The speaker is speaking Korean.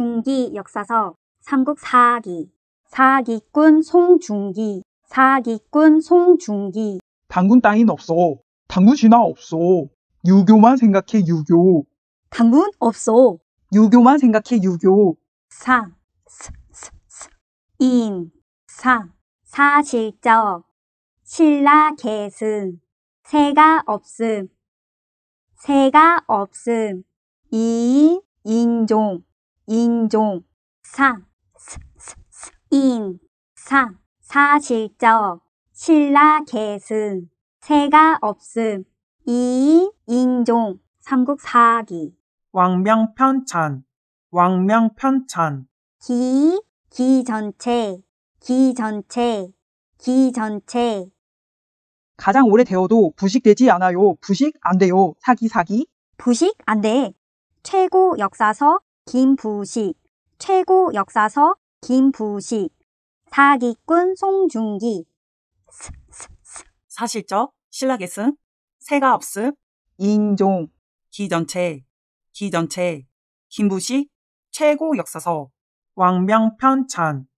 중기 역사서 삼국 사기 사기꾼 송중기 사기꾼 송중기 당군 따윈 없소 당군 신화 없소 유교만 생각해 유교 당군 없소 유교만 생각해 유교 상 인, 상, 사실적, 신라 계승, 새가 없음, 새가 없음, 이인, 인종, 인종, 상, 인, 상, 사실적, 신라 계승, 새가 없음, 이, 인종, 삼국 사기, 왕명편찬, 왕명편찬, 기, 기전체, 기전체, 기전체, 가장 오래되어도 부식되지 않아요. 부식 안 돼요. 사기 사기. 부식 안 돼. 최고 역사서 김부식, 최고 역사서 김부식, 사기꾼 송중기. 사실적, 신라계승, 세가없습 인종, 기전체, 기전체, 김부식, 최고 역사서, 왕명편찬.